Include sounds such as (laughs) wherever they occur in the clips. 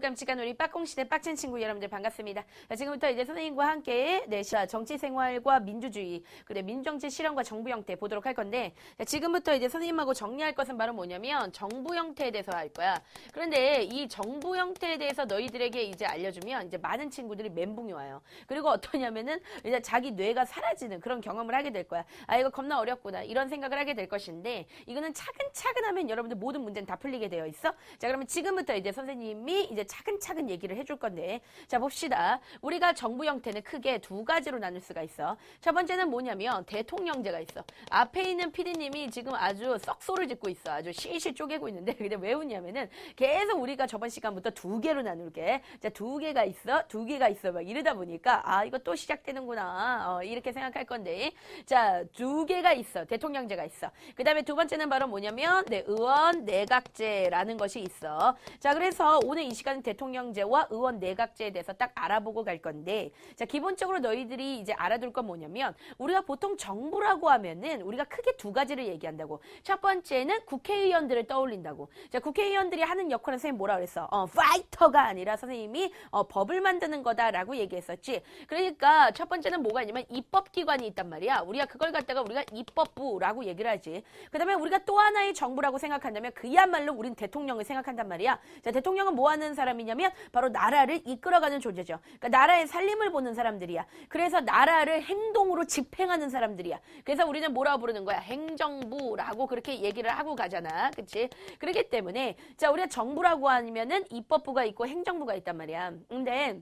깜찍한 우리 빡공시대 빡친 친구 여러분들 반갑습니다. 지금부터 이제 선생님과 함께 네, 정치 생활과 민주주의, 그래 민정치 실현과 정부 형태 보도록 할 건데 지금부터 이제 선생님하고 정리할 것은 바로 뭐냐면 정부 형태에 대해서 할 거야. 그런데 이 정부 형태에 대해서 너희들에게 이제 알려주면 이제 많은 친구들이 멘붕이 와요. 그리고 어떠냐면은 이제 자기 뇌가 사라지는 그런 경험을 하게 될 거야. 아 이거 겁나 어렵구나 이런 생각을 하게 될 것인데 이거는 차근차근 하면 여러분들 모든 문제는 다 풀리게 되어 있어. 자 그러면 지금부터 이제 선생님이 이제 차근차근 얘기를 해줄 건데 자 봅시다. 우리가 정부 형태는 크게 두 가지로 나눌 수가 있어. 첫 번째는 뭐냐면 대통령제가 있어. 앞에 있는 피디님이 지금 아주 썩소를 짓고 있어. 아주 실실 쪼개고 있는데 (laughs) 근데 왜 웃냐면은 계속 우리가 저번 시간부터 두 개로 나눌게. 자두 개가 있어, 두 개가 있어 막 이러다 보니까 아 이거 또 시작되는구나 어, 이렇게 생각할 건데 자두 개가 있어. 대통령제가 있어. 그 다음에 두 번째는 바로 뭐냐면 네 의원 내각제라는 것이 있어. 자 그래서 오늘 이 시간 있는 대통령제와 의원 내각제에 대해서 딱 알아보고 갈 건데 자 기본적으로 너희들이 이제 알아둘 건 뭐냐면 우리가 보통 정부라고 하면은 우리가 크게 두 가지를 얘기한다고 첫 번째는 국회의원들을 떠올린다고 자 국회의원들이 하는 역할은 선생님 뭐라 그랬어 어 파이터가 아니라 선생님이 어, 법을 만드는 거다라고 얘기했었지 그러니까 첫 번째는 뭐가 있냐면 입법기관이 있단 말이야 우리가 그걸 갖다가 우리가 입법부라고 얘기를 하지 그다음에 우리가 또 하나의 정부라고 생각한다면 그야말로 우린 대통령을 생각한단 말이야 자 대통령은 뭐 하는 사람 사람이냐면 바로 나라를 이끌어가는 존재죠. 그러니까 나라의 살림을 보는 사람들이야. 그래서 나라를 행동으로 집행하는 사람들이야. 그래서 우리는 뭐라고 부르는 거야? 행정부라고 그렇게 얘기를 하고 가잖아. 그치? 그렇기 때문에 자 우리가 정부라고 하면은 입법부가 있고 행정부가 있단 말이야. 근데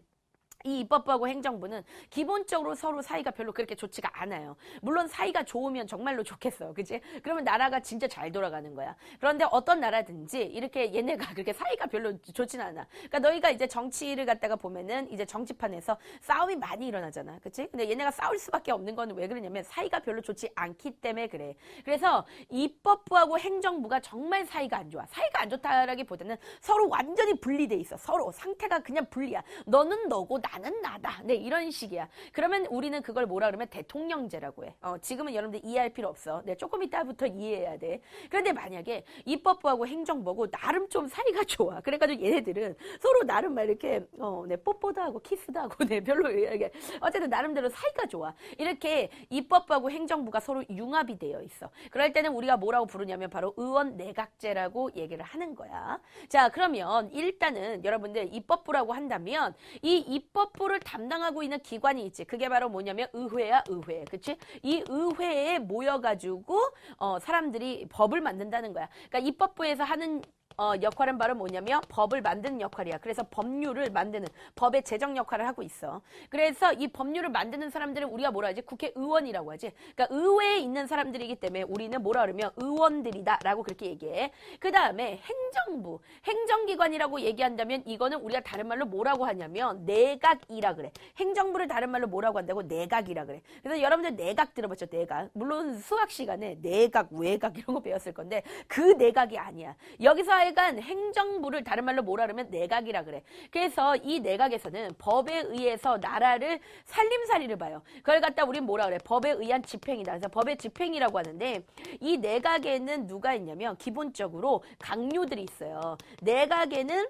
이 입법부하고 행정부는 기본적으로 서로 사이가 별로 그렇게 좋지가 않아요. 물론 사이가 좋으면 정말로 좋겠어요. 그치 그러면 나라가 진짜 잘 돌아가는 거야. 그런데 어떤 나라든지 이렇게 얘네가 그렇게 사이가 별로 좋진 않아. 그러니까 너희가 이제 정치를 갖다가 보면은 이제 정치판에서 싸움이 많이 일어나잖아. 그치? 근데 얘네가 싸울 수밖에 없는 건 왜 그러냐면 사이가 별로 좋지 않기 때문에 그래. 그래서 입법부하고 행정부가 정말 사이가 안 좋아. 사이가 안 좋다라기보다는 서로 완전히 분리돼 있어. 서로 상태가 그냥 분리야. 너는 너고 나 나는 나다. 네, 이런 식이야. 그러면 우리는 그걸 뭐라 그러면 대통령제라고 해. 어, 지금은 여러분들 이해할 필요 없어. 네, 조금 이따부터 이해해야 돼. 그런데 만약에 입법부하고 행정부하고 나름 좀 사이가 (laughs) 좋아. 그래가지고 얘네들은 서로 나름 막 이렇게, 어, 네, 뽀뽀도 하고 키스도 하고, 네, 별로, 이렇게. 어쨌든 나름대로 사이가 좋아. 이렇게 입법부하고 행정부가 서로 융합이 되어 있어. 그럴 때는 우리가 뭐라고 부르냐면 바로 의원 내각제라고 얘기를 하는 거야. 자, 그러면 일단은 여러분들 입법부라고 한다면 이 입법 사법부를 담당하고 있는 기관이 있지. 그게 바로 뭐냐면 의회야 의회. 그치? 이 의회에 모여가지고 어, 사람들이 법을 만든다는 거야. 그러니까 입법부에서 하는 어, 역할은 바로 뭐냐면 법을 만드는 역할이야. 그래서 법률을 만드는 법의 제정 역할을 하고 있어. 그래서 이 법률을 만드는 사람들은 우리가 뭐라 하지? 국회의원이라고 하지. 그러니까 의회에 있는 사람들이기 때문에 우리는 뭐라 그러면 의원들이다라고 그렇게 얘기해. 그 다음에 행정부, 행정기관이라고 얘기한다면 이거는 우리가 다른 말로 뭐라고 하냐면 내각이라 그래. 행정부를 다른 말로 뭐라고 한다고 내각이라 그래. 그래서 여러분들 내각 들어봤죠? 내각. 물론 수학 시간에 내각, 외각 이런 거 배웠을 건데 그 내각이 아니야. 여기서 하여간 행정부를 다른 말로 뭐라 그러면 내각이라 그래. 그래서 이 내각에서는 법에 의해서 나라를 살림살이를 봐요. 그걸 갖다 우린 뭐라 그래? 법에 의한 집행이다. 그래서 법의 집행이라고 하는데 이 내각에는 누가 있냐면 기본적으로 강요들이 있어요. 내각에는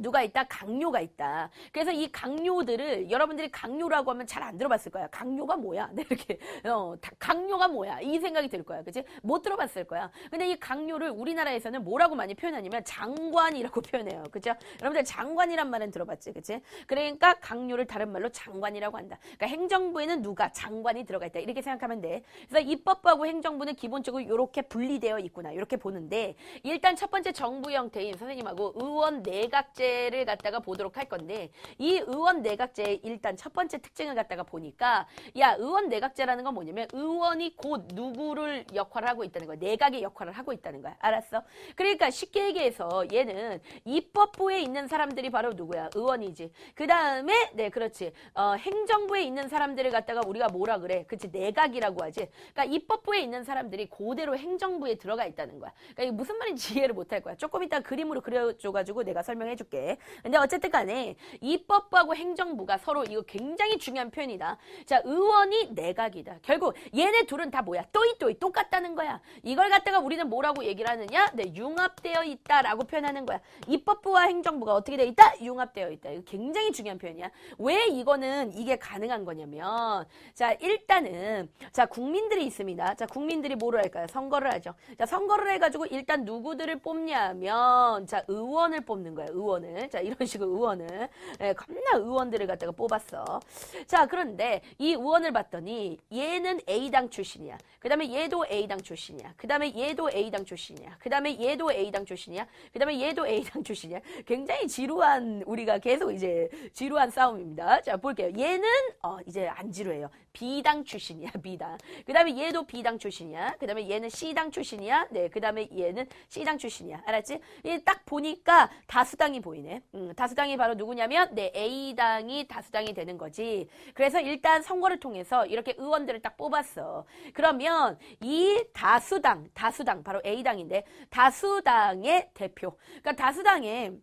누가 있다? 강요가 있다. 그래서 이 강요들을 여러분들이 강요라고 하면 잘 안 들어봤을 거야. 강요가 뭐야? (laughs) 네, 이렇게 어, 강요가 뭐야? 이 생각이 들 거야. 그치? 못 들어봤을 거야. 근데 이 강요를 우리나라에서는 뭐라고 많이 표현하냐면 장관이라고 (laughs) 표현해요. 그죠? 여러분들 장관이란 말은 들어봤지? 그치? 그러니까 강요를 다른 말로 장관이라고 한다. 그러니까 행정부에는 누가 장관이 들어가 있다. 이렇게 생각하면 돼. 그래서 입법부하고 행정부는 기본적으로 이렇게 분리되어 있구나. 이렇게 보는데 일단 첫 번째 정부 형태인 선생님하고 의원 내각 내각제를 갖다가 보도록 할 건데 이 의원 내각제의 일단 첫 번째 특징을 갖다가 보니까 야 의원 내각제라는 건 뭐냐면 의원이 곧 누구를 역할을 하고 있다는 거야. 내각의 역할을 하고 있다는 거야. 알았어? 그러니까 쉽게 얘기해서 얘는 입법부에 있는 사람들이 바로 누구야? 의원이지. 그 다음에 네 그렇지. 어, 행정부에 있는 사람들을 갖다가 우리가 뭐라 그래? 그치 내각이라고 하지. 그러니까 입법부에 있는 사람들이 고대로 행정부에 들어가 있다는 거야. 그러니까 이게 무슨 말인지 (laughs) 이해를 못할 거야. 조금 이따 그림으로 그려줘가지고 내가 설명해줄게. 줄게. 근데 어쨌든 간에 입법부하고 행정부가 서로 이거 굉장히 중요한 표현이다. 자, 의원이 내각이다. 결국 얘네 둘은 다 뭐야? 또이또이 똑같다는 거야. 이걸 갖다가 우리는 뭐라고 얘기를 하느냐? 네, 융합되어 있다라고 표현하는 거야. 입법부와 행정부가 어떻게 되어 있다? 융합되어 있다. 이거 굉장히 중요한 표현이야. 왜 이거는 이게 가능한 거냐면 자, 일단은 자, 국민들이 있습니다. 자, 국민들이 뭐를 할까요? 선거를 하죠. 자, 선거를 해 가지고 일단 누구들을 뽑냐 면 자, 의원을 뽑는 거야. 의원 의원을 자 이런 식으로 의원을 예, 겁나 의원들을 갖다가 뽑았어. 자 그런데 이 의원을 봤더니 얘는 A당 출신이야. 그 다음에 얘도 A당 출신이야. 그 다음에 얘도 A당 출신이야. 그 다음에 얘도 A당 출신이야. 그 다음에 얘도 A당 출신이야. 굉장히 지루한 우리가 계속 이제 지루한 싸움입니다. 자 볼게요. 얘는 어, 이제 안 지루해요. B당 출신이야. B당. 그 다음에 얘도 B당 출신이야. 그 다음에 얘는 C당 출신이야. 네. 그 다음에 얘는 C당 출신이야. 알았지? 딱 보니까 다수당이 보이네. 음, 다수당이 바로 누구냐면 네, A당이 다수당이 되는 거지. 그래서 일단 선거를 통해서 이렇게 의원들을 딱 뽑았어. 그러면 이 다수당, 다수당 바로 A당인데 다수당의 대표. 그러니까 다수당의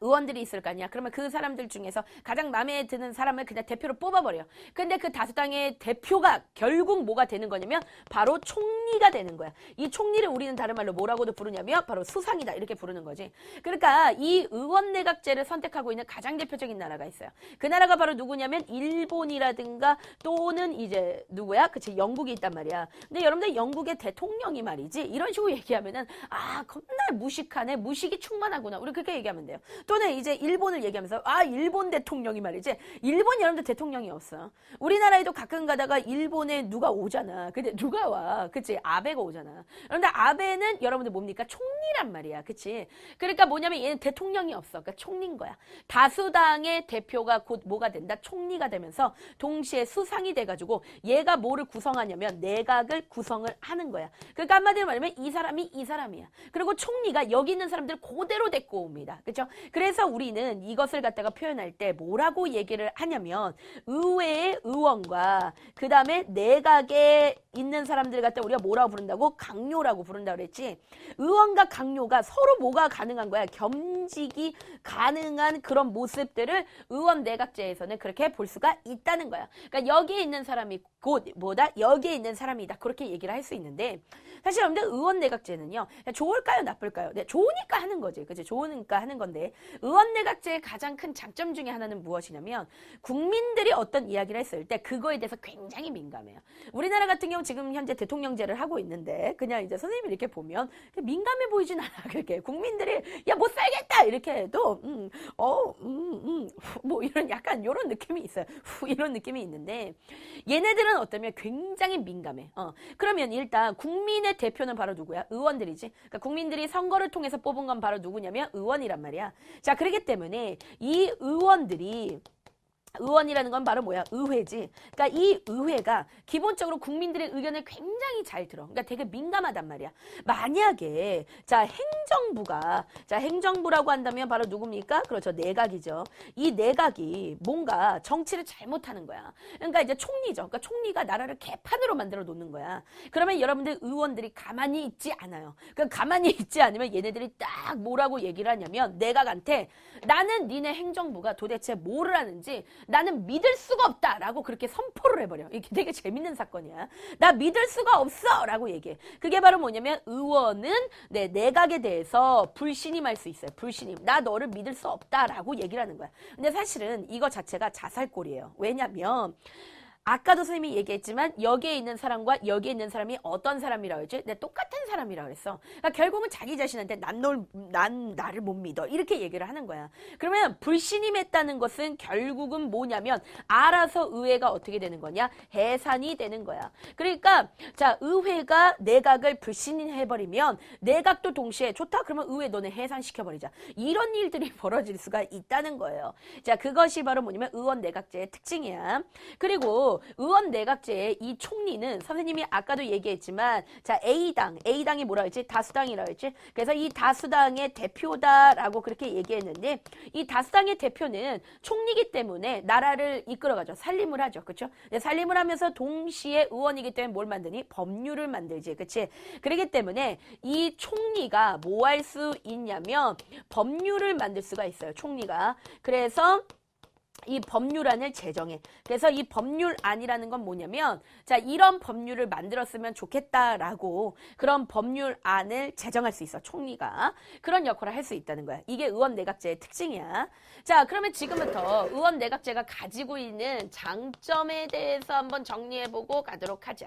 의원들이 있을 거 아니야. 그러면 그 사람들 중에서 가장 마음에 드는 사람을 그냥 대표로 뽑아버려요. 근데 그 다수당의 대표가 결국 뭐가 되는 거냐면 바로 총리가 되는 거야. 이 총리를 우리는 다른 말로 뭐라고도 부르냐면 바로 수상이다 이렇게 부르는 거지. 그러니까 이 의원 내각제를 선택하고 있는 가장 대표적인 나라가 있어요. 그 나라가 바로 누구냐면 일본이라든가 또는 이제 누구야? 그치 영국이 있단 말이야. 근데 여러분들 영국의 대통령이 말이지 이런 식으로 (laughs) 얘기하면은 아 겁나 무식하네 무식이 충만하구나 우리 그렇게 얘기하면 돼요. 또는 이제 일본을 얘기하면서 아 일본 대통령이 말이지 일본 여러분들 대통령이었어. 우리나라에도 가끔 가다가 일본에 누가 오잖아. 근데 누가 와? 그치? 아베가 오잖아. 그런데 아베는 여러분들 뭡니까? 총리란 말이야. 그치? 그러니까 뭐냐면 얘는 대통령이 없어. 그러니까 총리인 거야. 다수당의 대표가 곧 뭐가 된다? 총리가 되면서 동시에 수상이 돼가지고 얘가 뭐를 구성하냐면 내각을 구성을 하는 거야. 그러니까 한마디로 말하면 이 사람이 이 사람이야. 그리고 총리가 여기 있는 사람들 그대로 데리고 옵니다. 그렇죠? 그래서 우리는 이것을 갖다가 표현할 때 뭐라고 얘기를 하냐면 의회의 의원과 그 다음에 내각에 있는 사람들 갖다 우리가 뭐라고 부른다고? 강요라고 부른다 그랬지. 의원과 강요가 서로 뭐가 가능한 거야? 겸직이 가능한 그런 모습들을 의원 내각제에서는 그렇게 볼 수가 있다는 거야. 그러니까 여기에 있는 사람이 곧 뭐다? 여기에 있는 사람이다. 그렇게 얘기를 할 수 있는데 사실 여러분들 의원 내각제는요. 좋을까요, 나쁠까요? 네, 좋으니까 하는 거지. 그치? 좋으니까 하는 건데. 의원 내각제의 가장 큰 장점 중에 하나는 무엇이냐면 국민들이 어떤 이야기를 했을 때 그거에 대해서 굉장히 민감해요. 우리나라 같은 경우 지금 현재 대통령제를 하고 있는데 그냥 이제 선생님이 이렇게 보면 민감해 보이진 않아. 그렇게 국민들이 야못 살겠다 이렇게 해도 음, 어, 음, 음, 뭐 이런 약간 이런 느낌이 있어요. 후, 이런 느낌이 있는데 얘네들은 어떠면 굉장히 민감해. 어. 그러면 일단 국민의 국민의 대표는 바로 누구야? 의원들이지. 그러니까 국민들이 선거를 통해서 뽑은 건 바로 누구냐면 의원이란 말이야. 자, 그렇기 때문에 이 의원들이 의원이라는 건 바로 뭐야? 의회지. 그러니까 이 의회가 기본적으로 국민들의 의견을 굉장히 잘 들어. 그러니까 되게 민감하단 말이야. 만약에 자 행정부가 자 행정부라고 한다면 바로 누굽니까? 그렇죠. 내각이죠. 이 내각이 뭔가 정치를 잘못하는 거야. 그러니까 이제 총리죠. 그러니까 총리가 나라를 개판으로 만들어 놓는 거야. 그러면 여러분들 의원들이 가만히 있지 않아요. 그러니까 가만히 있지 않으면 얘네들이 딱 뭐라고 얘기를 하냐면 내각한테 나는 니네 행정부가 도대체 뭐를 하는지 나는 믿을 수가 없다. 라고 그렇게 선포를 해버려. 이게 되게 재밌는 사건이야. 나 믿을 수가 없어. 라고 얘기해. 그게 바로 뭐냐면 의원은 네, 내 내각에 대해서 불신임할 수 있어요. 불신임. 나 너를 믿을 수 없다. 라고 얘기를 하는 거야. 근데 사실은 이거 자체가 자살골이에요. 왜냐면 아까도 선생님이 얘기했지만 여기에 있는 사람과 여기에 있는 사람이 어떤 사람이라고 했지? 내 네, 똑같은 사람이라고 그랬어. 그러니까 결국은 자기 자신한테 난 널, 난 나를 못 믿어. 이렇게 얘기를 하는 거야. 그러면 불신임했다는 것은 결국은 뭐냐면 알아서 의회가 어떻게 되는 거냐? 해산이 되는 거야. 그러니까 자, 의회가 내각을 불신임해버리면 내각도 동시에 좋다? 그러면 의회 너네 해산시켜버리자. 이런 일들이 (laughs) 벌어질 수가 있다는 거예요. 자, 그것이 바로 뭐냐면 의원 내각제의 특징이야. 그리고 의원 내각제의 이 총리는 선생님이 아까도 얘기했지만 자 A당, A당이 뭐라 할지 다수당이라 할지 그래서 이 다수당의 대표다라고 그렇게 얘기했는데 이 다수당의 대표는 총리기 때문에 나라를 이끌어가죠. 살림을 하죠. 그렇죠? 살림을 하면서 동시에 의원이기 때문에 뭘 만드니? 법률을 만들지. 그렇지? 그렇기 때문에 이 총리가 뭐 할 수 있냐면 법률을 만들 수가 있어요. 총리가. 그래서 이 법률안을 제정해. 그래서 이 법률안이라는 건 뭐냐면, 자, 이런 법률을 만들었으면 좋겠다라고 그런 법률안을 제정할 수 있어. 총리가. 그런 역할을 할 수 있다는 거야. 이게 의원 내각제의 특징이야. 자, 그러면 지금부터 의원 내각제가 가지고 있는 장점에 대해서 한번 정리해보고 가도록 하자.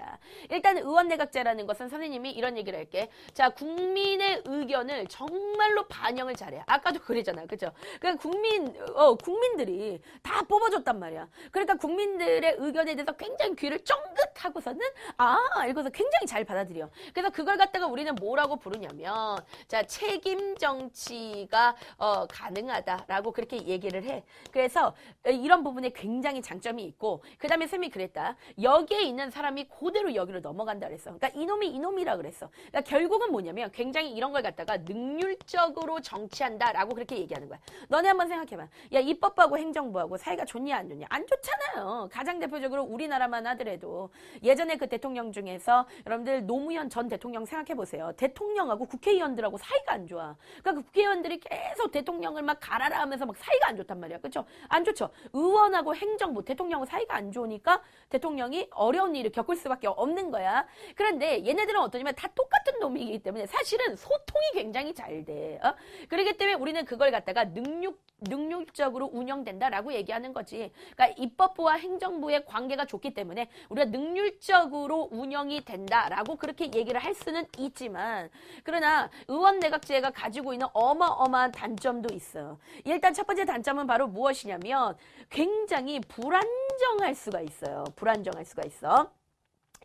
일단 의원 내각제라는 것은 선생님이 이런 얘기를 할게. 자, 국민의 의견을 정말로 반영을 잘해. 아까도 그랬잖아. 그죠? 그러 그러니까 국민, 어, 국민들이 다 뽑아줬단 말이야. 그러니까 국민들의 의견에 대해서 굉장히 귀를 쫑긋하고서는 아 이거서 굉장히 잘 받아들여. 그래서 그걸 갖다가 우리는 뭐라고 부르냐면 자 책임 정치가 어, 가능하다라고 그렇게 얘기를 해. 그래서 이런 부분에 굉장히 장점이 있고 그 다음에 쌤이 그랬다. 여기에 있는 사람이 그대로 여기로 넘어간다 그랬어. 그러니까 이놈이 이놈이라 그랬어. 그러니까 결국은 뭐냐면 굉장히 이런 걸 갖다가 능률적으로 정치한다라고 그렇게 얘기하는 거야. 너네 한번 생각해봐. 야입법하고 행정부하고 대통령하고 사이가 좋냐 안 좋냐 안 좋잖아요. 가장 대표적으로 우리나라만 하더라도 예전에 그 대통령 중에서 여러분들 노무현 전 대통령 생각해 보세요. 대통령하고 국회의원들하고 사이가 안 좋아. 그러니까 그 국회의원들이 계속 대통령을 막 가라라 하면서 막 사이가 안 좋단 말이야. 그렇죠? 안 좋죠. 의원하고 행정부 대통령하고 사이가 안 좋으니까 대통령이 어려운 일을 겪을 수밖에 없는 거야. 그런데 얘네들은 어떠냐면 다 똑같은 놈이기 때문에 사실은 소통이 굉장히 잘 돼. 어? 그러기 때문에 우리는 그걸 갖다가 능력 능률적으로 운영된다라고 얘기하는 거지. 그러니까 입법부와 행정부의 관계가 좋기 때문에 우리가 능률적으로 운영이 된다라고 그렇게 얘기를 할 수는 있지만 그러나 의원 내각제가 가지고 있는 어마어마한 단점도 있어요. 일단 첫 번째 단점은 바로 무엇이냐면 굉장히 불안정할 수가 있어요. 불안정할 수가 있어.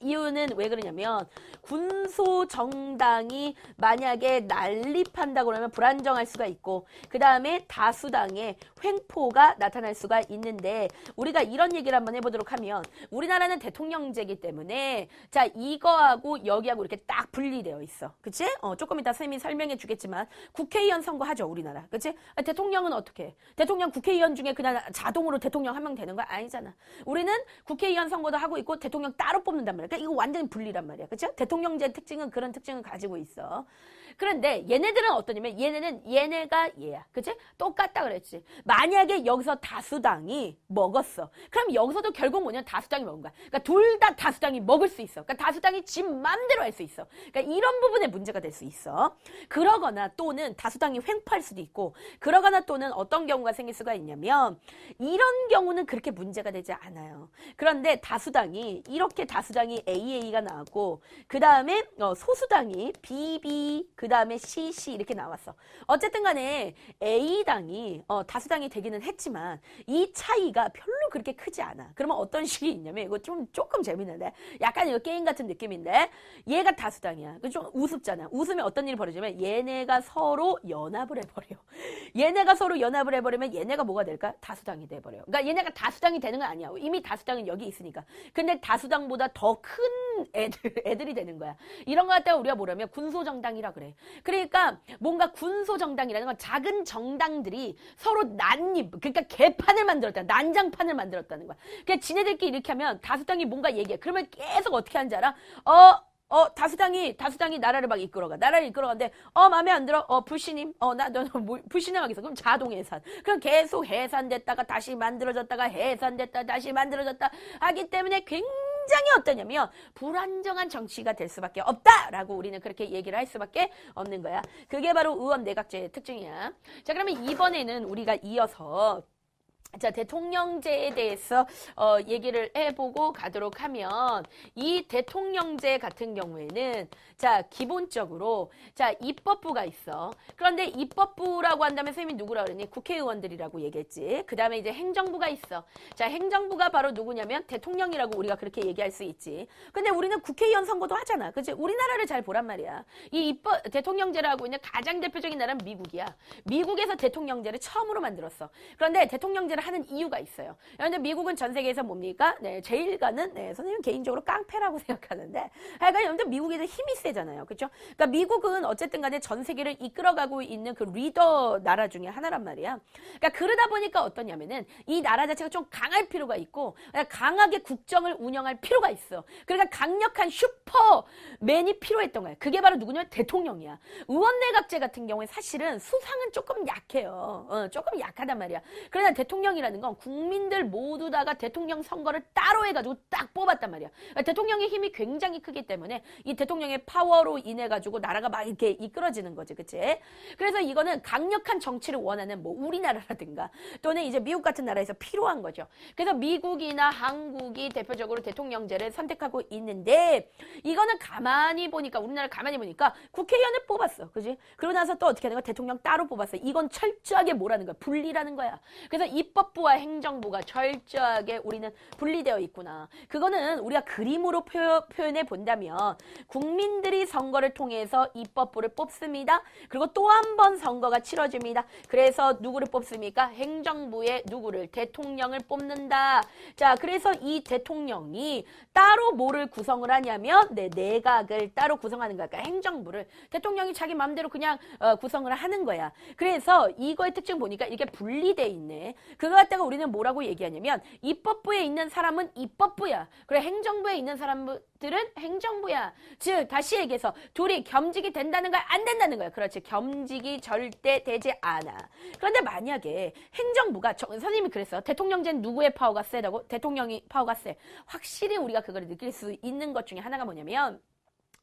이유는 왜 그러냐면 군소 정당이 만약에 난립한다 그러면 불안정할 수가 있고 그 다음에 다수당의 횡포가 나타날 수가 있는데 우리가 이런 얘기를 한번 해보도록 하면 우리나라는 대통령제기 때문에 자 이거하고 여기하고 이렇게 딱 분리되어 있어 그치? 어, 조금 이따 선생님이 설명해 주겠지만 국회의원 선거하죠 우리나라 그치? 아, 대통령은 어떻게 해? 대통령 국회의원 중에 그냥 자동으로 대통령 한 명 되는 거 아니잖아 우리는 국회의원 선거도 하고 있고 대통령 따로 뽑는단 말이야 그러니까 이거 완전히 분리란 말이야. 그렇죠? 대통령제 특징은 그런 특징을 가지고 있어. 그런데 얘네들은 어떠냐면 얘네는 얘네가 얘야. 그치? 똑같다 그랬지. 만약에 여기서 다수당이 먹었어. 그럼 여기서도 결국 뭐냐 다수당이 먹은 거야. 그러니까 둘 다 다수당이 먹을 수 있어. 그러니까 다수당이 집 맘대로 할 수 있어. 그러니까 이런 부분에 문제가 될 수 있어. 그러거나 또는 다수당이 횡포할 수도 있고 그러거나 또는 어떤 경우가 생길 수가 있냐면 이런 경우는 그렇게 문제가 되지 않아요. 그런데 다수당이 이렇게 다수당이 AA가 나왔고 그 다음에 어, 소수당이 BB 그그 다음에 CC 이렇게 나왔어. 어쨌든 간에 A당이 어, 다수당이 되기는 했지만 이 차이가 별로 그렇게 크지 않아. 그러면 어떤 식이 있냐면 이거 좀 조금 재밌는데 약간 이거 게임 같은 느낌인데 얘가 다수당이야. 그 좀 우습잖아. 우으면 어떤 일이 벌어지면 얘네가 서로 연합을 해버려. (laughs) 얘네가 서로 연합을 해버리면 얘네가 뭐가 될까? 다수당이 돼버려. 그러니까 얘네가 다수당이 되는 건 아니야. 이미 다수당은 여기 있으니까. 근데 다수당보다 더큰 애들, (laughs) 애들이 되는 거야. 이런 것같다가 우리가 뭐라면 군소정당이라 그래. 그러니까 뭔가 군소정당이라는 건 작은 정당들이 서로 난입, 그러니까 개판을 만들었다. 난장판을 만들었다는 거야. 그러니까 지네들끼리 이렇게 하면 다수당이 뭔가 얘기해. 그러면 계속 어떻게 하는지 알아? 어, 어 다수당이 다수당이 나라를 막 이끌어가 나라를 이끌어가는데 어 마음에 안 들어 어 불신임 어나너 뭐, 불신임 하겠어 그럼 자동 해산 그럼 계속 해산됐다가 다시 만들어졌다가 해산됐다 다시 만들어졌다 하기 때문에 굉장히 굉장히 어떠냐면 불안정한 정치가 될 수밖에 없다라고 우리는 그렇게 얘기를 할 수밖에 없는 거야. 그게 바로 의원 내각제의 특징이야. 자 그러면 이번에는 우리가 이어서 자, 대통령제에 대해서 어, 얘기를 해보고 가도록 하면 이 대통령제 같은 경우에는 자 기본적으로 자 입법부가 있어. 그런데 입법부라고 한다면 선생님이 누구라 그러니 국회의원들이라고 얘기했지. 그 다음에 이제 행정부가 있어. 자 행정부가 바로 누구냐면 대통령이라고 우리가 그렇게 얘기할 수 있지. 근데 우리는 국회의원 선거도 하잖아. 그지? 우리나라를 잘 보란 말이야. 이 입법 대통령제라고 있는 가장 대표적인 나라는 미국이야. 미국에서 대통령제를 처음으로 만들었어. 그런데 대통령제 연대를 하는 이유가 있어요. 그런데 미국은 전 세계에서 뭡니까? 네, 제일 가는 네, 선생님 개인적으로 깡패라고 (laughs) 생각하는데 하여간 아무튼 미국에서 힘이 세잖아요. 그렇죠? 그러니까 미국은 어쨌든 간에 전 세계를 이끌어가고 있는 그 리더 나라 중에 하나란 말이야. 그러니까 그러다 보니까 어떠냐면은 이 나라 자체가 좀 강할 필요가 있고 강하게 국정을 운영할 필요가 있어. 그러니까 강력한 슈퍼맨이 필요했던 거야. 그게 바로 누구냐? 대통령이야. 의원 내각제 같은 경우에 사실은 수상은 조금 약해요. 어, 조금 약하단 말이야. 그러나 대통령 대통령이라는 건 국민들 모두 다가 대통령 선거를 따로 해가지고 딱 뽑았단 말이야. 그러니까 대통령의 힘이 굉장히 크기 때문에 이 대통령의 파워로 인해 가지고 나라가 막 이렇게 이끌어지는 거지, 그치? 그래서 이거는 강력한 정치를 원하는 뭐 우리나라라든가 또는 이제 미국 같은 나라에서 필요한 거죠. 그래서 미국이나 한국이 대표적으로 대통령제를 선택하고 있는데 이거는 가만히 보니까 우리나라 가만히 보니까 국회의원을 뽑았어, 그지? 그러고 나서 또 어떻게 하는 거야? 대통령 따로 뽑았어. 이건 철저하게 뭐라는 거야? 분리라는 거야. 그래서 이 입법부와 행정부가 철저하게 우리는 분리되어 있구나. 그거는 우리가 그림으로 표, 현해 본다면 국민들이 선거를 통해서 입법부를 뽑습니다. 그리고 또 한 번 선거가 치러집니다. 그래서 누구를 뽑습니까? 행정부의 누구를 대통령을 뽑는다. 자, 그래서 이 대통령이 따로 뭐를 구성을 하냐면 네, 내각을 따로 구성하는 거야. 그러니까 행정부를 대통령이 자기 마음대로 그냥 어, 구성을 하는 거야. 그래서 이거의 특징 보니까 이렇게 분리돼 있네. 그거 갖다가 우리는 뭐라고 얘기하냐면 입법부에 있는 사람은 입법부야. 그래 행정부에 있는 사람들은 행정부야. 즉 다시 얘기해서 둘이 겸직이 된다는 거야 안 된다는 거야. 그렇지 겸직이 절대 되지 않아. 그런데 만약에 행정부가 저, 선생님이 그랬어. 대통령제는 누구의 파워가 세다고? 대통령이 파워가 세. 확실히 우리가 그걸 느낄 수 있는 것 중에 하나가 뭐냐면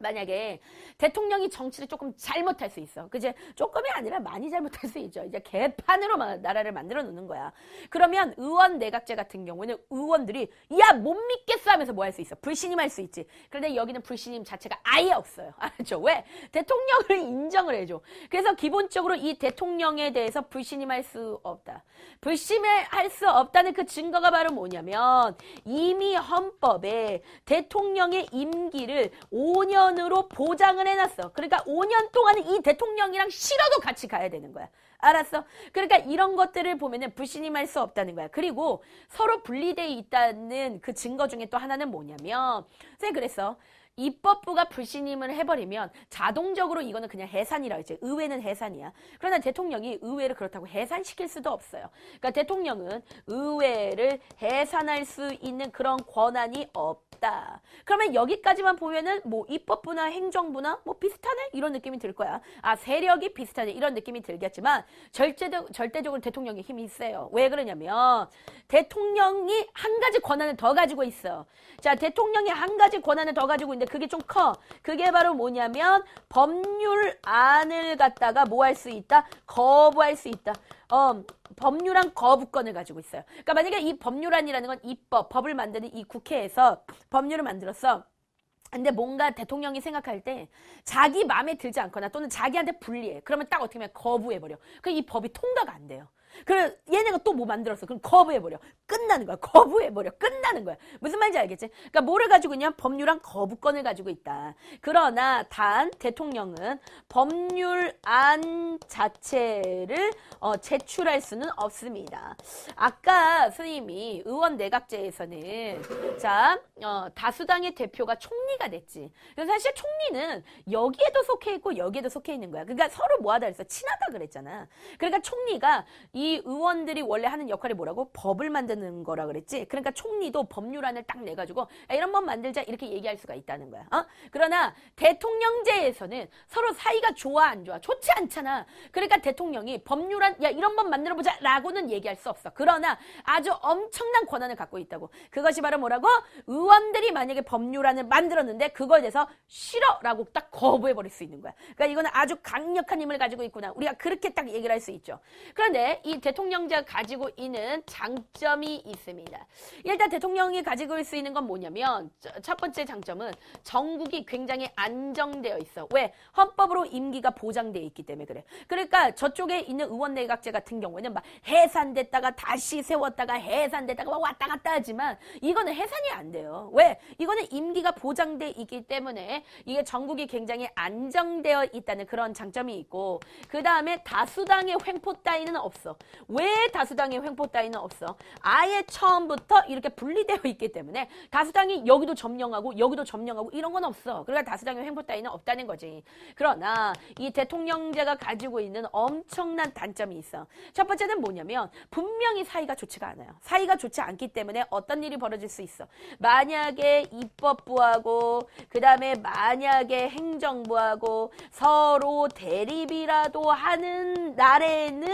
만약에 대통령이 정치를 조금 잘못할 수 있어. 그제 조금이 아니라 많이 잘못할 수 있죠. 이제 개판으로 나라를 만들어 놓는 거야. 그러면 의원 내각제 같은 경우에는 의원들이 야 못 믿겠어 하면서 뭐 할 수 있어. 불신임할 수 있지. 그런데 여기는 불신임 자체가 아예 없어요. (laughs) 알죠 왜? 대통령을 (laughs) 인정을 해줘. 그래서 기본적으로 이 대통령에 대해서 불신임할 수 없다. 불신임할 수 없다는 그 증거가 바로 뭐냐면 이미 헌법에 대통령의 임기를 5년 5년으로 보장을 해놨어. 그러니까 5년 동안은 이 대통령이랑 싫어도 같이 가야 되는 거야. 알았어? 그러니까 이런 것들을 보면은 불신임할 수 없다는 거야. 그리고 서로 분리돼 있다는 그 증거 중에 또 하나는 뭐냐면, 쌤 그랬어. 입법부가 불신임을 해버리면 자동적으로 이거는 그냥 해산이라 이제 의회는 해산이야. 그러나 대통령이 의회를 그렇다고 해산시킬 수도 없어요. 그러니까 대통령은 의회를 해산할 수 있는 그런 권한이 없다. 그러면 여기까지만 보면은 뭐 입법부나 행정부나 뭐 비슷하네 이런 느낌이 들 거야. 아 세력이 비슷하네 이런 느낌이 들겠지만 절대적 절대적으로 대통령의 힘이 있어요왜 그러냐면 대통령이 한 가지 권한을 더 가지고 있어. 자 대통령이 한 가지 권한을 더 가지고 있는데 그게 좀 커. 그게 바로 뭐냐면 법률안을 갖다가 뭐 할 수 있다 거부할 수 있다. 어, 법률안 거부권을 가지고 있어요. 그러니까 만약에 이 법률안이라는 건 입법, 법을 만드는 이 국회에서 법률을 만들었어. 근데 뭔가 대통령이 생각할 때 자기 마음에 들지 않거나 또는 자기한테 불리해. 그러면 딱 어떻게 하면 거부해버려. 그 이 법이 통과가 안 돼요. 그럼 얘네가 또 뭐 만들었어. 그럼 거부해버려. 끝나는 거야. 거부해버려. 끝나는 거야. 무슨 말인지 알겠지? 그러니까 뭐를 가지고 있냐? 법률한 거부권을 가지고 있다. 그러나 단 대통령은 법률안 자체를 어, 제출할 수는 없습니다. 아까 선생님이 의원 내각제에서는 자 어, 다수당의 대표가 총리가 됐지. 그 사실 총리는 여기에도 속해 있고 여기에도 속해 있는 거야. 그러니까 서로 뭐하다 그랬어? 친하다 그랬잖아. 그러니까 총리가 이이 의원들이 원래 하는 역할이 뭐라고? 법을 만드는 거라 그랬지. 그러니까 총리도 법률안을 딱 내가지고 이런 법 만들자 이렇게 얘기할 수가 있다는 거야. 어? 그러나 대통령제에서는 서로 사이가 좋아 안 좋아 좋지 않잖아. 그러니까 대통령이 법률안 야 이런 법 만들어보자 라고는 얘기할 수 없어. 그러나 아주 엄청난 권한을 갖고 있다고. 그것이 바로 뭐라고? 의원들이 만약에 법률안을 만들었는데 그거에 대해서 싫어라고 딱 거부해버릴 수 있는 거야. 그러니까 이거는 아주 강력한 힘을 가지고 있구나. 우리가 그렇게 딱 얘기를 할 수 있죠. 그런데 이 대통령자가 가지고 있는 장점이 있습니다. 일단 대통령이 가지고 올수 있는 건 뭐냐면 첫 번째 장점은 정국이 굉장히 안정되어 있어. 왜? 헌법으로 임기가 보장돼 있기 때문에 그래. 그러니까 저쪽에 있는 의원 내각제 같은 경우에는 막 해산됐다가 다시 세웠다가 해산됐다가 막 왔다 갔다 하지만 이거는 해산이 안 돼요. 왜? 이거는 임기가 보장돼 있기 때문에 이게 정국이 굉장히 안정되어 있다는 그런 장점이 있고 그 다음에 다수당의 횡포 따위는 없어. 왜 다수당의 횡포 따위는 없어? 아예 처음부터 이렇게 분리되어 있기 때문에 다수당이 여기도 점령하고 여기도 점령하고 이런 건 없어. 그러니까 다수당의 횡포 따위는 없다는 거지. 그러나 이 대통령제가 가지고 있는 엄청난 단점이 있어. 첫 번째는 뭐냐면 분명히 사이가 좋지가 않아요. 사이가 좋지 않기 때문에 어떤 일이 벌어질 수 있어. 만약에 입법부하고 그 다음에 만약에 행정부하고 서로 대립이라도 하는 날에는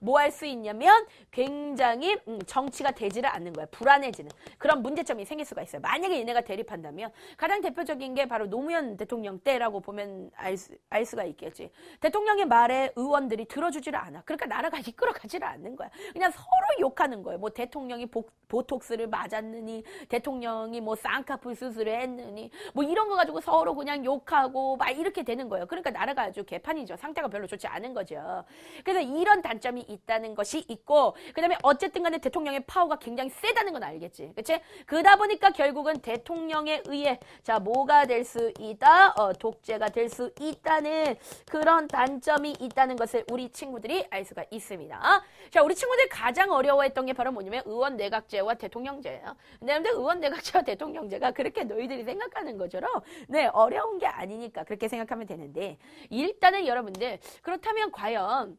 뭐할 할수 있냐면 굉장히 음, 정치가 되지를 않는 거야. 불안해지는 그런 문제점이 생길 수가 있어요. 만약에 얘네가 대립한다면 가장 대표적인 게 바로 노무현 대통령 때라고 보면 알, 수, 알 수가 있겠지. 대통령의 말에 의원들이 들어주지를 않아. 그러니까 나라가 (laughs) 이끌어가지를 않는 거야. 그냥 서로 욕하는 거예요. 뭐 대통령이 보, 보톡스를 맞았느니 대통령이 뭐 쌍꺼풀 수술을 했느니 뭐 이런 거 가지고 서로 그냥 욕하고 막 이렇게 되는 거예요. 그러니까 나라가 아주 개판이죠. 상태가 별로 좋지 않은 거죠. 그래서 이런 단점이 있다. 있다는 것이 있고 그다음에 어쨌든 간에 대통령의 파워가 굉장히 세다는 건 알겠지. 그치지 그다 보니까 결국은 대통령에 의해 자 뭐가 될 수 있다. 어, 독재가 될 수 있다는 그런 단점이 있다는 것을 우리 친구들이 알 수가 있습니다. 자, 우리 친구들 가장 어려워했던 게 바로 뭐냐면 의원 내각제와 대통령제예요. 그런데 의원 내각제와 대통령제가 그렇게 너희들이 생각하는 것처럼 네, 어려운 게 아니니까 그렇게 생각하면 되는데 일단은 여러분들 그렇다면 과연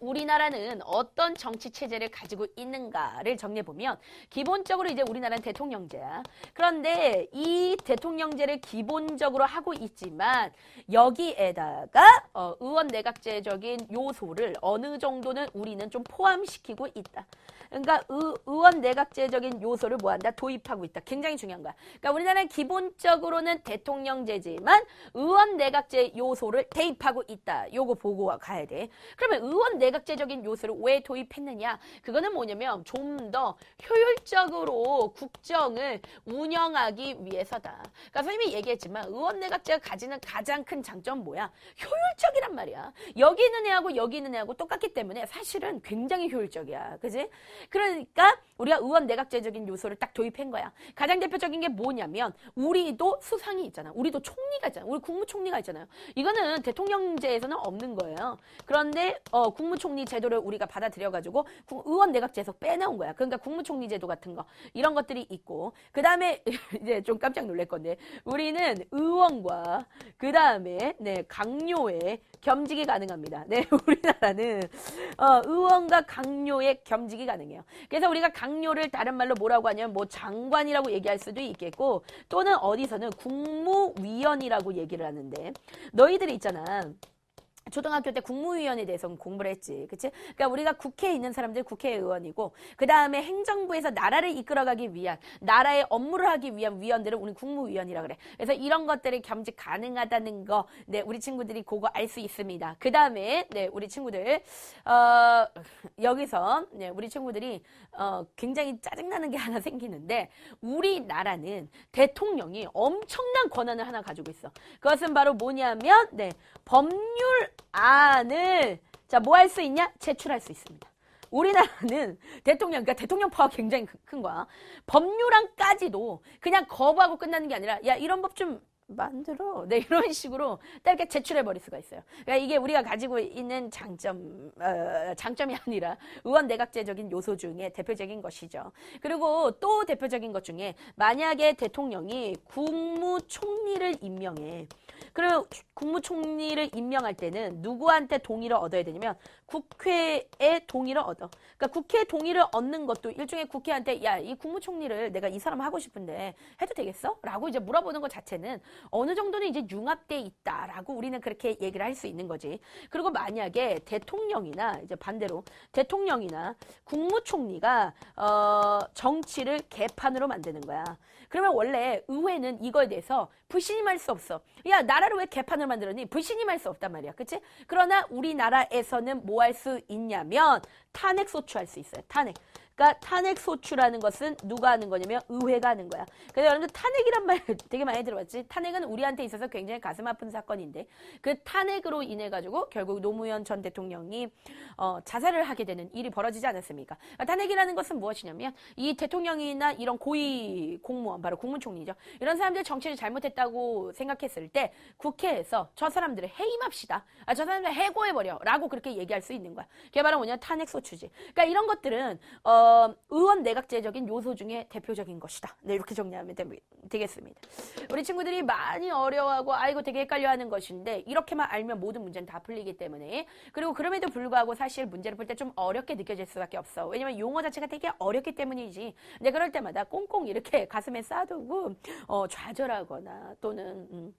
우리나라는 어떤 정치 체제를 가지고 있는가를 정리해 보면 기본적으로 이제 우리나라는 대통령제야. 그런데 이 대통령제를 기본적으로 하고 있지만 여기에다가 어, 의원 내각제적인 요소를 어느 정도는 우리는 좀 포함시키고 있다. 그러니까 의, 원 내각제적인 요소를 뭐한다? 도입하고 있다. 굉장히 중요한 거야. 그러니까 우리나라는 기본적으로는 대통령제지만 의원 내각제 요소를 대입하고 있다. 요거 보고 가야 돼. 그러면 의원 내각제적인 요소를 왜 도입했느냐 그거는 뭐냐면 좀 더 효율적으로 국정을 운영하기 위해서다. 그러니까 선생님이 얘기했지만 의원 내각제가 가지는 가장 큰 장점 뭐야? 효율적이란 말이야. 여기 있는 애하고 여기 있는 애하고 똑같기 때문에 사실은 굉장히 효율적이야. 그지? 그러니까 우리가 의원 내각제적인 요소를 딱 도입한 거야. 가장 대표적인 게 뭐냐면 우리도 수상이 있잖아. 우리도 총리가 있잖아. 우리 국무총리가 있잖아요. 이거는 대통령제에서는 없는 거예요. 그런데 어, 국무 총리가 국무총리 제도를 우리가 받아들여가지고 의원 내각제에서 빼놓은 거야. 그러니까 국무총리 제도 같은 거 이런 것들이 있고 그 다음에 (laughs) 이제 좀 깜짝 놀랄 건데 우리는 의원과 그 다음에 네 강요의 겸직이 가능합니다. 네 (laughs) 우리나라는 어, 의원과 강요의 겸직이 가능해요. 그래서 우리가 강요를 다른 말로 뭐라고 하냐면 뭐 장관이라고 얘기할 수도 있겠고 또는 어디서는 국무위원이라고 얘기를 하는데 너희들이 있잖아. 초등학교 때 국무위원에 대해서 공부를 했지. 그치? 그러니까 우리가 국회에 있는 사람들 국회의원이고, 그 다음에 행정부에서 나라를 이끌어가기 위한, 나라의 업무를 하기 위한 위원들은 우리 국무위원이라 그래. 그래서 이런 것들이 겸직 가능하다는 거, 네, 우리 친구들이 그거 알 수 있습니다. 그 다음에, 네, 우리 친구들, 어, 여기서, 네, 우리 친구들이, 어, 굉장히 짜증나는 게 하나 생기는데, 우리나라는 대통령이 엄청난 권한을 하나 가지고 있어. 그것은 바로 뭐냐면, 네, 법률 안을 자, 뭐 할 수 있냐? 제출할 수 있습니다. 우리나라는 (laughs) 대통령, 그러니까 대통령 파워 굉장히 큰 거야. 법률안까지도 그냥 거부하고 끝나는 게 아니라, 야, 이런 법좀 만들어. 네, (laughs) 이런 식으로 딱게 제출해 버릴 수가 있어요. 그러니까 이게 우리가 가지고 있는 장점, 어, 장점이 아니라 의원 내각제적인 요소 중에 대표적인 것이죠. 그리고 또 대표적인 것 중에 만약에 대통령이 국무총리를 임명해. 그럼 국무총리를 임명할 때는 누구한테 동의를 얻어야 되냐면 국회의 동의를 얻어. 그러니까 국회 의 동의를 얻는 것도 일종의 국회한테 야 이 국무총리를 내가 이 사람 하고 싶은데 해도 되겠어? 라고 이제 물어보는 것 자체는 어느 정도는 이제 융합돼 있다라고 우리는 그렇게 얘기를 할 수 있는 거지. 그리고 만약에 대통령이나 이제 반대로 대통령이나 국무총리가 어 정치를 개판으로 만드는 거야. 그러면 원래 의회는 이거에 대해서 불신임할 수 없어. 야 나라를 왜 개판을 만들었니? 불신임할 수 없단 말이야. 그치? 그러나 우리나라에서는 뭐 뭐할수 있냐면 탄핵 소추할 수 있어요. 탄핵. 그러니까 탄핵 소추라는 것은 누가 하는 거냐면 의회가 하는 거야. 그래서 여러분들 탄핵이란 말 (laughs) 되게 많이 들어봤지. 탄핵은 우리한테 있어서 굉장히 가슴 아픈 사건인데 그 탄핵으로 인해 가지고 결국 노무현 전 대통령이 어, 자살을 하게 되는 일이 벌어지지 않았습니까? 그러니까 탄핵이라는 것은 무엇이냐면 이 대통령이나 이런 고위 공무원 바로 국무총리죠. 이런 사람들 정치를 잘못했다고 생각했을 때 국회에서 저 사람들을 해임합시다. 아, 저 사람들 해고해버려라고 그렇게 얘기할 수 있는 거야. 개발은 뭐냐 탄핵 소추지. 그러니까 이런 것들은 어. 음, 의원 내각제적인 요소 중에 대표적인 것이다. 네, 이렇게 정리하면 되, 겠습니다 우리 친구들이 많이 어려워하고 아이고 되게 헷갈려하는 것인데 이렇게만 알면 모든 문제는 다 풀리기 때문에 그리고 그럼에도 불구하고 사실 문제를 볼 때 좀 어렵게 느껴질 수밖에 없어. 왜냐면 용어 자체가 되게 어렵기 때문이지. 근데 그럴 때마다 꽁꽁 이렇게 (laughs) 가슴에 싸두고 어, 좌절하거나 또는 음,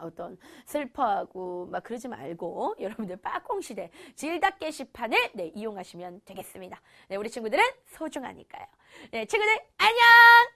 어떤 슬퍼하고 막 그러지 말고 (laughs) 여러분들 빠콩 시대 질다 게시판을 네, 이용하시면 되겠습니다. 네, 우리 친구들은 소중하니까요. 네, 친구들 안녕!